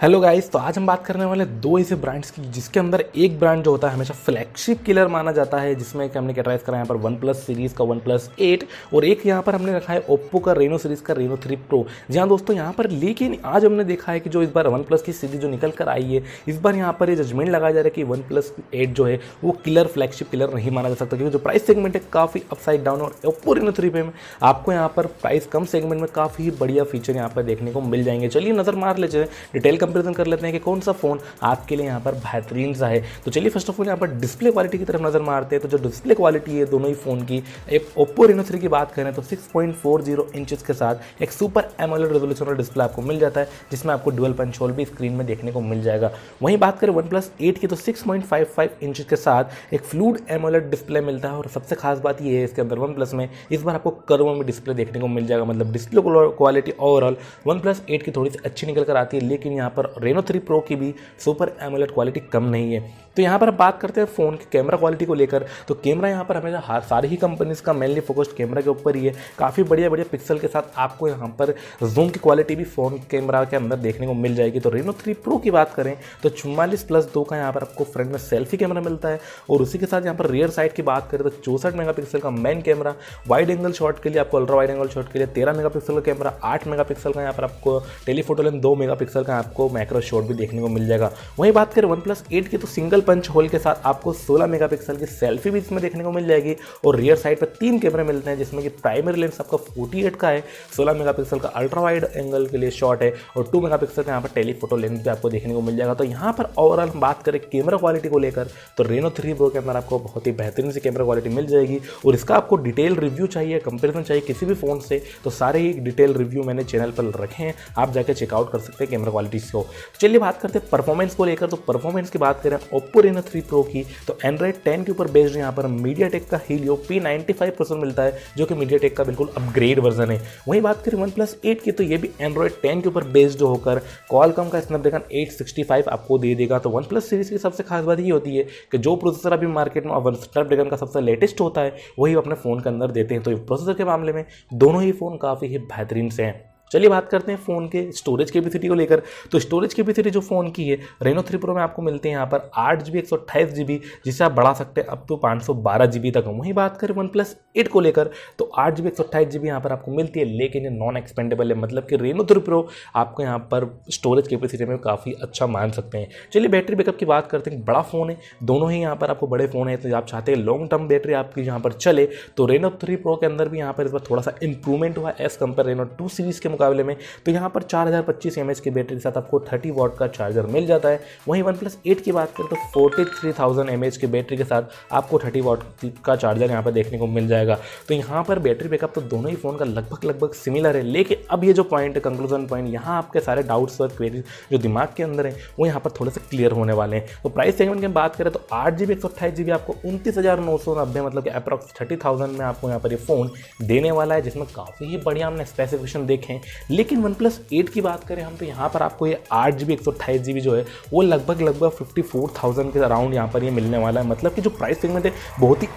hello guys तो आज हम बात करने वाले दो ऐसे ब्रांड्स की जिसके अंदर एक ब्रांड जो होता है हमेशा फ्लैगशिप किलर माना जाता है जिसमें कि हमने कैटराइज करा यहाँ पर वन प्लस सीरीज़ का वन प्लस एट और एक यहाँ पर हमने रखा है ओप्पो का रेनो सीरीज़ का रेनो थ्री प्रो जी हाँ दोस्तों यहाँ पर लेकिन आज हमने देखा है कि जो इस बार वन प्लस की सीरीज़ जो निकल कर आई है इस बार यहाँ पर ये जजमेंट लगाया जा रहा है कि वन प्लस एट जो है वो किलर फ्लैगशिप किलर नहीं माना जा सकता क्योंकि जो प्राइस सेगमेंट है काफ़ी अपसाइड डाउन और ओप्पो रेनो थ्री पे में आपको यहाँ पर प्राइस कम सेगमेंट में काफ़ी बढ़िया फीचर यहाँ पर देखने को मिल जाएंगे चलिए नज़र मार लेते हैं डिटेल कंपेरिजन कर लेते हैं कि कौन सा फ़ोन आपके लिए यहाँ पर बेहतरीन सा है तो चलिए फर्स्ट ऑफ ऑल यहाँ पर डिस्प्ले क्वालिटी की तरफ नज़र मारते हैं तो जो डिस्प्ले क्वालिटी है दोनों ही फ़ोन की एक ओप्पो रेनो थ्री की बात करें तो six point four zero inches के साथ एक सुपर एमोलेड रेजोल्यूशन और डिस्प्ले आपको मिल जाता है जिसमें आपको डुअल पंच होल भी स्क्रीन में देखने को मिल जाएगा वहीं बात करें वन प्लस एट की तो six point five five inch के साथ एक फ्लूड एमोलेड डिस्प्ले मिलता है और सबसे खास बात यह है इसके अंदर वन प्लस में इस बार आपको कर्व में डिस्प्ले देखने को मिल जाएगा मतलब display quality overall OnePlus eight की थोड़ी सी अच्छी निकल कर आती है लेकिन यहाँ पर रेनो थ्री प्रो की भी सुपर एमोलेट क्वालिटी कम नहीं है तो यहाँ पर बात करते हैं फ़ोन के कैमरा क्वालिटी को लेकर तो कैमरा यहाँ पर हमेशा हर सारी ही कंपनीज का मेनली फोकस्ड कैमरा के ऊपर ही है काफ़ी बढ़िया बढ़िया पिक्सल के साथ आपको यहाँ पर जूम की क्वालिटी भी फ़ोन कैमरा के अंदर देखने को मिल जाएगी तो रेनो थ्री प्रो की बात करें तो चुम्बालीस प्लस दो का यहाँ पर आपको फ्रंट में सेल्फी कैमरा मिलता है और उसी के साथ यहाँ पर रियर साइड की बात करें तो चौसठ मेगा का main camera wide angle shot के लिए आपको अल्ट्रा वाइड एंगल शॉट के लिए तेरह मेगा का कैमरा आठ मेगा का यहाँ पर आपको टेलीफोटो लेन दो मेगा का आपको मैक्रो शॉट भी देखने को मिल जाएगा वहीं बात करें वन प्लस एट की तो सिंगल पंच होल के साथ आपको सोलह मेगा की सेल्फी भी इसमें देखने को मिल जाएगी और रियर साइड पर तीन कैमरे मिलते हैं जिसमें कि प्राइमरी लेंस आपका फोर्टी का है सोलह मेगा का अल्ट्रा वाइड एंगल के लिए शॉट है और टू मेगा पिक्सल यहाँ पर टेलीफोटो लेंस भी आपको देखने को मिल जाएगा तो यहाँ पर ओवरऑल हम बात करें कैमरा क्वालिटी को लेकर तो रेनो थ्री प्रो कैमरा आपको बहुत ही बेहतरीन से कैमरा क्वालिटी मिल जाएगी और इसका आपको डिटेल रिव्यू चाहिए कंपेरिजन चाहिए किसी भी फ़ोन से तो सारे ही डिटेल रिव्यू मैंने चैनल पर रखे हैं आप जाके चेकआउट कर सकते हैं कैमरा क्वालिटी से को तो चलिए बात करते हैं परफॉर्मेंस को लेकर तो परफॉर्मेंस की बात करें ओप्पो रेनो थ्री प्रो की तो एंड्रॉइड टेन के ऊपर बेस्ड यहाँ पर मीडिया टेक का Helio P ninety five percent मिलता है जो कि मीडिया टेक का बिल्कुल अपग्रेड वर्जन है वहीं बात करें वन प्लस एट की तो ये भी एंड्रॉइड टेन के ऊपर बेस्ड होकर कॉलकम का स्नैपड्रैगन एट सिक्सटी फाइव आपको दे देगा तो वन प्लस सीरीज की सबसे खास बात ये होती है कि जो प्रोसेसर अभी मार्केट में स्नैपड्रैगन का सबसे लेटेस्ट होता है वही अपने फ़ोन के अंदर देते हैं तो प्रोसेसर के मामले में दोनों ही फ़ोन काफ़ी ही बेहतरीन से हैं चलिए बात करते हैं फ़ोन के स्टोरेज कैपेसिटी को लेकर तो स्टोरेज कैपेसिटी जो फ़ोन की है रेनो थ्री प्रो में आपको मिलते हैं यहाँ पर आठ जी बी एक सौ अट्ठाईस जी बी जिसे आप बढ़ा सकते हैं अब तो पाँच सौ बारह जी बी तक वहीं बात करें वन प्लस एट को लेकर तो आठ जी बी एक सौ अट्ठाईस जी यहाँ पर आपको मिलती है लेकिन ये नॉन एक्सपेंडेबल है मतलब कि रेनो थ्री प्रो आपको यहाँ पर स्टोरेज कैपेसिटी में काफ़ी अच्छा मान सकते हैं चलिए बैटरी बैकअप की बात करते हैं बड़ा फ़ोन है दोनों ही यहाँ पर आपको बड़े फ़ोन है तो आप चाहते हैं लॉन्ग टर्म बैटरी आपकी यहाँ पर चले तो रेनो थ्री प्रो के अंदर भी यहाँ पर इस बार थोड़ा सा इंप्रूवमेंट हुआ as compare Reno two series के मुकाबले में तो यहाँ पर चार हज़ार पच्चीस एम एच की बैटरी के साथ आपको थर्टी वॉट का चार्जर मिल जाता है वहीं वन प्लस एट की बात करें तो forty three thousand M H की बैटरी के साथ आपको थर्टी वॉट का चार्जर यहाँ पर देखने को मिल जाएगा जाएगा तो यहाँ पर बैटरी बैकअप तो दोनों ही फ़ोन का लगभग लगभग सिमिलर है लेकिन अब ये जो पॉइंट है कंक्लूजन पॉइंट यहाँ आपके सारे डाउट्स और क्वेरी जो दिमाग के अंदर हैं वो यहाँ पर थोड़े से क्लियर होने वाले हैं तो प्राइस सेगमेंट की बात करें तो आठ जी बी एक सौ अट्ठाईस जी बी आपको उनतीस हज़ार नौ सौ नब्बे मतलब कि अप्रॉक्स थर्टी थाउजेंड में आपको यहाँ पर ये फ़ोन देने वाला है जिसमें काफ़ी ही बढ़िया हमने स्पेसिफिकेशन देखे हैं लेकिन वन प्लस एट की बात करें हम तो यहाँ पर आपको ये आठ जी बी एक सौ अट्ठाईस जी बी जो है वो लगभग लगभग फिफ्टी फोर थाउजेंड के अराउंड यहाँ पर ये मिलने वाला है मतलब कि जो प्राइस सेगमेंट है बहुत ही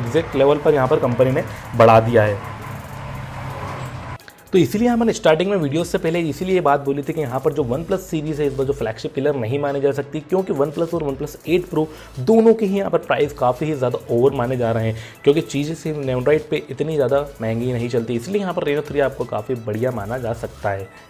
एग्जैक्ट लेवल पर यहाँ पर कंपनी ने बढ़ा दिया है तो इसीलिए हमने स्टार्टिंग में वीडियो से पहले इसीलिए ये बात बोली थी कि यहाँ पर जो वन प्लस सीरीज़ है इस बार जो फ्लैगशिप किलर नहीं माने जा सकती क्योंकि वन प्लस और वन प्लस एट प्रो दोनों के ही यहाँ पर प्राइस काफ़ी ही ज़्यादा ओवर माने जा रहे हैं क्योंकि चीज़ें सिर्फ नेमराइड पे इतनी ज़्यादा महंगी नहीं चलती इसलिए यहाँ पर रेनो थ्री आपको काफ़ी बढ़िया माना जा सकता है